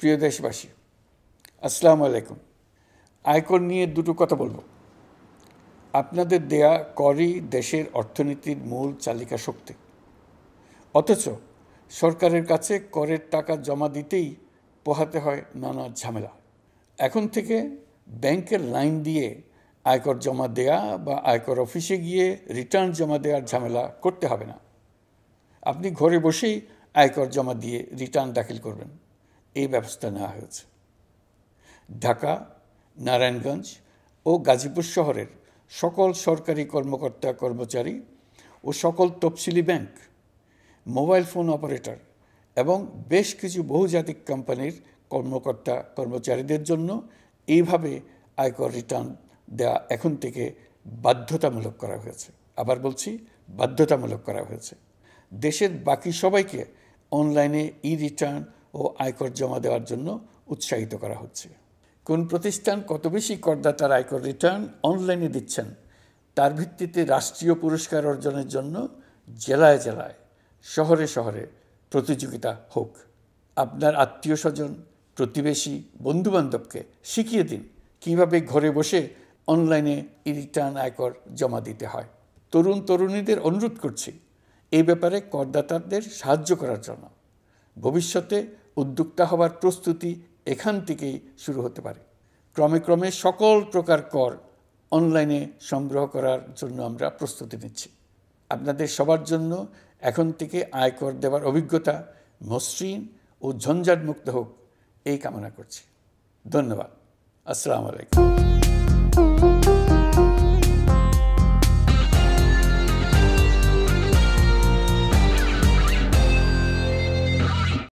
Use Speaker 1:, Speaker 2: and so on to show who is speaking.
Speaker 1: প্রিয় দেশবাসী আসসালামু আলাইকুম আয়কর নিয়ে দুটো কথা বলবো আপনাদের দেয়া করই দেশের অর্থনীতির মূল চালিকা শক্তি অথচ সরকারের কাছে করের টাকা জমা দিতেই পোহাতে হয় নানা ঝামেলা এখন থেকে ব্যাংকের লাইন দিয়ে আয়কর জমা দেয়া বা আয়কর অফিসে গিয়ে রিটার্ন জমা দেওয়ার ঝামেলা করতে হবে না আপনি ঘরে বসেই আয়কর জমা দিয়ে রিটার্ন দাখিল করবেন এই ব্যবস্থা নেওয়া হয়েছে ঢাকা নারায়ণগঞ্জ ও গাজীপুর শহরের সকল সরকারি কর্মকর্তা কর্মচারী ও সকল তফসিলি ব্যাংক মোবাইল ফোন অপারেটর এবং বেশ কিছু বহুজাতিক কোম্পানির কর্মকর্তা কর্মচারীদের জন্য এইভাবে আয়কর রিটার্ন দেয়া এখন থেকে বাধ্যতামূলক করা হয়েছে আবার বলছি বাধ্যতামূলক করা হয়েছে দেশের বাকি সবাইকে অনলাইনে ই রিটার্ন ও আয়কর জমা দেওয়ার জন্য উৎসাহিত করা হচ্ছে কোন প্রতিষ্ঠান কত বেশি করদাতার আয়কর রিটার্ন অনলাইনে দিচ্ছেন তার ভিত্তিতে রাষ্ট্রীয় পুরস্কার অর্জনের জন্য জেলায় জেলায় শহরে শহরে প্রতিযোগিতা হোক আপনার আত্মীয় স্বজন প্রতিবেশী বন্ধুবান্ধবকে শিখিয়ে দিন কিভাবে ঘরে বসে অনলাইনে ই রিটার্ন আয়কর জমা দিতে হয় তরুণ তরুণীদের অনুরোধ করছি এই ব্যাপারে করদাতাদের সাহায্য করার জন্য ভবিষ্যতে উদ্যোক্তা হবার প্রস্তুতি এখান থেকেই শুরু হতে পারে ক্রমে ক্রমে সকল প্রকার কর অনলাইনে সংগ্রহ করার জন্য আমরা প্রস্তুতি নিচ্ছি আপনাদের সবার জন্য এখন থেকে আয়কর দেওয়ার অভিজ্ঞতা মসৃণ ও ঝঞ্ঝাটমুক্ত হোক এই কামনা করছি ধন্যবাদ আসসালামু আলাইকুম